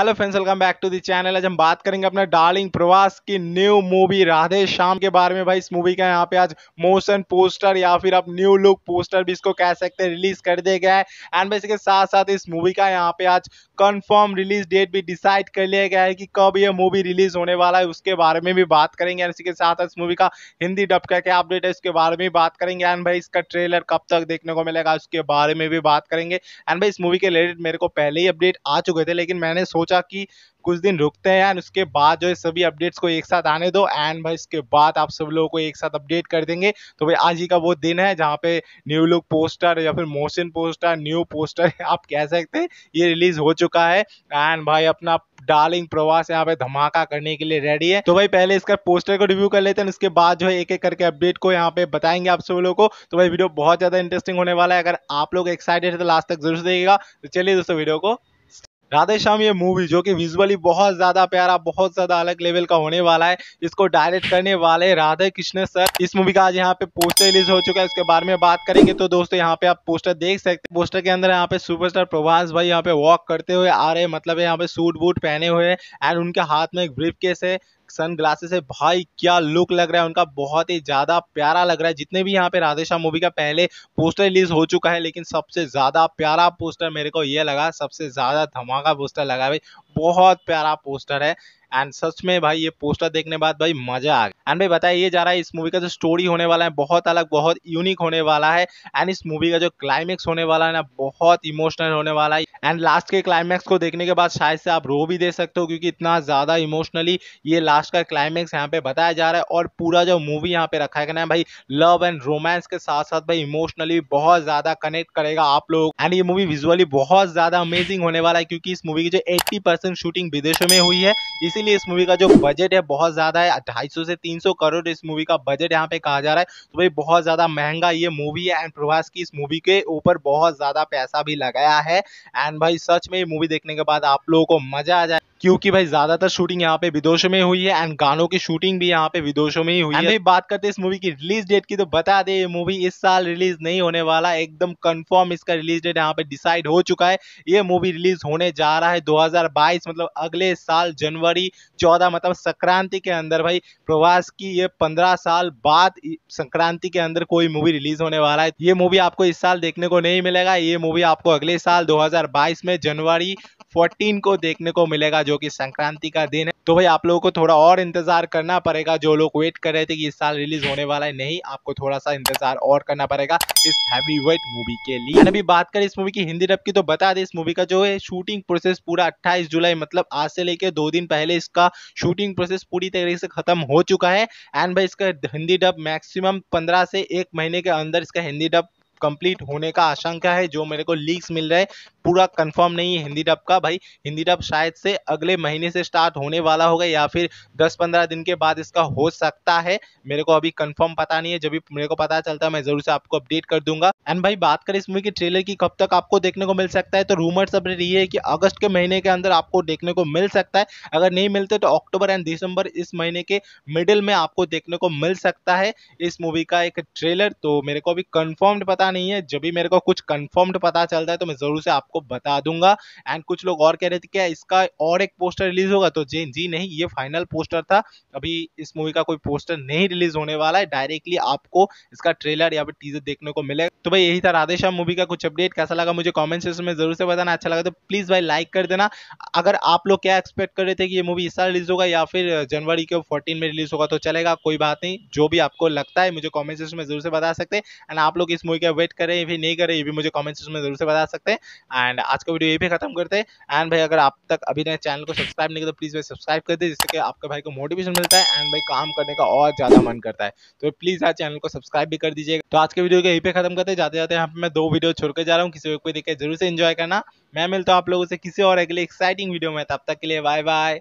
hello friends welcome back to the channel आज हम बात करेंगे अपने डार्लिंग प्रवास की न्यू मूवी राधे श्याम के बारे में भाई इस मूवी का यहाँ पे आज मोशन पोस्टर या फिर आप न्यू लुक पोस्टर भी इसको कह सकते हैं रिलीज कर दिया गया है एंड के साथ साथ इस मूवी का यहाँ पे आज कंफर्म रिलीज डेट भी डिसाइड कर लिया गया है कि कब यह मूवी रिलीज होने वाला है उसके बारे में भी बात करेंगे एंड इसी के साथ इस मूवी का हिंदी डब का क्या अपडेट है उसके बारे में भी बात करेंगे एंड भाई इसका ट्रेलर कब तक देखने को मिलेगा उसके बारे में भी बात करेंगे एंड भाई इस मूवी के रिलेटेड मेरे को पहले ही अपडेट आ चुके थे लेकिन मैंने सोच सोचा कि कुछ दिन रुकते हैं एंड उसके बाद जो है सभी अपडेट्स को एक साथ आने दो एंड भाई इसके बाद आप सब लोगों को एक साथ अपडेट कर देंगे तो भाई आज ही का वो दिन है जहाँ पे न्यू लुक पोस्टर या फिर मोशन पोस्टर न्यू पोस्टर आप कह सकते हैं ये रिलीज हो चुका है एंड भाई अपना डार्लिंग प्रवास यहाँ पे धमाका करने के लिए रेडी है तो भाई पहले इसका पोस्टर को रिव्यू कर लेते हैं उसके बाद जो है एक एक करके अपडेट को यहाँ पे बताएंगे आप सब लोगों को तो भाई वीडियो बहुत ज्यादा इंटरेस्टिंग होने वाला है अगर आप लोग एक्साइटेड है तो लास्ट तक जरूर देखिएगा तो चलिए दोस्तों वीडियो को राधे श्याम ये मूवी जो कि विजुअली बहुत ज्यादा प्यारा बहुत ज्यादा अलग लेवल का होने वाला है इसको डायरेक्ट करने वाले राधे कृष्ण सर इस मूवी का आज यहाँ पे पोस्टर रिलीज हो चुका है इसके बारे में बात करेंगे तो दोस्तों यहाँ पे आप पोस्टर देख सकते हैं पोस्टर के अंदर यहाँ पे सुपरस्टार प्रभास भाई यहाँ पे वॉक करते हुए आ रहे मतलब यहाँ पे सूट बूट पहने हुए एंड उनके हाथ में एक ब्रीफ केस है सन ग्लासेस है भाई क्या लुक लग रहा है उनका बहुत ही ज्यादा प्यारा लग रहा है जितने भी यहाँ पे राधेश्याम मूवी का पहले पोस्टर रिलीज हो चुका है लेकिन सबसे ज्यादा प्यारा पोस्टर मेरे को ये लगा सबसे ज्यादा धमाका पोस्टर लगा भाई बहुत प्यारा पोस्टर है एंड सच में भाई ये पोस्टर देखने बाद भाई मजा आ गया एंड भाई ये जा रहा है इस मूवी का जो स्टोरी होने वाला है बहुत अलग बहुत यूनिक होने वाला है एंड इस मूवी का जो क्लाइमैक्स होने वाला है ना बहुत इमोशनल होने वाला है एंड लास्ट के क्लाइमैक्स को देखने के बाद शायद से आप रो भी दे सकते हो क्योंकि इतना ज्यादा इमोशनली ये लास्ट का क्लाइमैक्स यहाँ पे बताया जा रहा है और पूरा जो मूवी यहाँ पे रखा है ना भाई लव एंड रोमांस के साथ साथ भाई इमोशनली बहुत ज्यादा कनेक्ट करेगा आप लोग एंड ये मूवी विजुअली बहुत ज्यादा अमेजिंग होने वाला है क्योंकि इस मूवी की जो एट्टी शूटिंग विदेशों में हुई है इसी इसीलिए इस मूवी का जो बजट है बहुत ज्यादा है ढाई से तीन करोड़ इस मूवी का बजट यहाँ पे कहा जा रहा है तो भाई बहुत ज्यादा महंगा ये मूवी है एंड प्रभास की इस मूवी के ऊपर बहुत ज्यादा पैसा भी लगाया है एंड भाई सच में ये मूवी देखने के बाद आप लोगों को मजा आ जाए क्योंकि भाई ज्यादातर शूटिंग यहाँ पे विदेशों में हुई है एंड गानों की शूटिंग भी यहाँ पे विदेशों में ही हुई है बात करते हैं इस मूवी की रिलीज डेट की तो बता दे ये मूवी इस साल रिलीज नहीं होने वाला एकदम कंफर्म इसका रिलीज डेट यहाँ पे डिसाइड हो चुका है ये मूवी रिलीज होने जा रहा है दो मतलब अगले साल जनवरी चौदह मतलब संक्रांति के अंदर भाई प्रवास की ये पंद्रह साल बाद संक्रांति के अंदर कोई मूवी रिलीज होने वाला है ये मूवी आपको इस साल देखने को नहीं मिलेगा ये मूवी आपको अगले साल 2022 में जनवरी 14 को देखने को मिलेगा जो कि संक्रांति का दिन है तो भाई आप लोगों को थोड़ा और इंतजार करना पड़ेगा जो लोग वेट कर रहे थे कि इस साल रिलीज होने वाला है नहीं आपको थोड़ा सा इंतजार और करना पड़ेगा इस हैवी वेट मूवी के लिए अभी बात करें इस मूवी की हिंदी डब की तो बता दें इस मूवी का जो है शूटिंग प्रोसेस पूरा अट्ठाईस जुलाई मतलब आज से लेकर दो दिन पहले इसका शूटिंग प्रोसेस पूरी तरीके से खत्म हो चुका है एंड भाई इसका हिंदी डब मैक्सिमम पंद्रह से एक महीने के अंदर इसका हिंदी डब कंप्लीट होने का आशंका है जो मेरे को लीक्स मिल रहा है पूरा कंफर्म नहीं है हिंदी डब का भाई हिंदी डब शायद से अगले महीने से स्टार्ट होने वाला होगा या फिर 10-15 दिन के बाद इसका हो सकता है मेरे को अभी कंफर्म पता नहीं है जब भी मेरे को पता चलता है मैं जरूर से आपको अपडेट कर दूंगा एंड भाई बात करें इस मूवी के ट्रेलर की कब तक आपको देखने को मिल सकता है तो रूमर सब रही है कि अगस्त के महीने के अंदर आपको देखने को मिल सकता है अगर नहीं मिलते तो अक्टूबर एंड दिसंबर इस महीने के मिडिल में आपको देखने को मिल सकता है इस मूवी का एक ट्रेलर तो मेरे को अभी कंफर्म्ड पता पता नहीं है जब भी मेरे को कुछ कंफर्म्ड पता चलता है तो मैं जरूर से आपको बता दूंगा एंड कुछ लोग और कह रहे थे क्या इसका और एक पोस्टर रिलीज होगा तो जी जी नहीं ये फाइनल पोस्टर था अभी इस मूवी का कोई पोस्टर नहीं रिलीज होने वाला है डायरेक्टली आपको इसका ट्रेलर या फिर टीजर देखने को मिलेगा तो भाई यही था राधेश्याम मूवी का कुछ अपडेट कैसा लगा मुझे कॉमेंट सेक्शन में जरूर से बताना अच्छा लगा तो प्लीज भाई लाइक कर देना अगर आप लोग क्या एक्सपेक्ट कर रहे थे कि ये मूवी इस साल रिलीज होगा या फिर जनवरी के फोर्टीन में रिलीज होगा तो चलेगा कोई बात नहीं जो भी आपको लगता है मुझे कॉमेंट सेक्शन में जरूर से बता सकते हैं एंड आप लोग इस मूवी का वेट करें ये भी नहीं करें ये भी मुझे कॉमेंट में जरूर से बता सकते हैं एंड आज का वीडियो ये भी खत्म करते हैं एंड भाई अगर आप तक अभी नए चैनल को सब्सक्राइब नहीं किया तो प्लीज़ भाई सब्सक्राइब कर दे जिससे कि आपके भाई को मोटिवेशन मिलता है एंड भाई काम करने का और ज़्यादा मन करता है तो प्लीज़ आज चैनल को सब्सक्राइब भी कर दीजिए तो आज के वीडियो को यही पे खत्म करते जाते जाते यहाँ पे मैं दो वीडियो छोड़ के जा रहा हूँ किसी को देखकर जरूर से इन्जॉय करना मैं मिलता हूँ आप लोगों से किसी और अगले एक्साइटिंग वीडियो में तब तक के लिए बाय बाय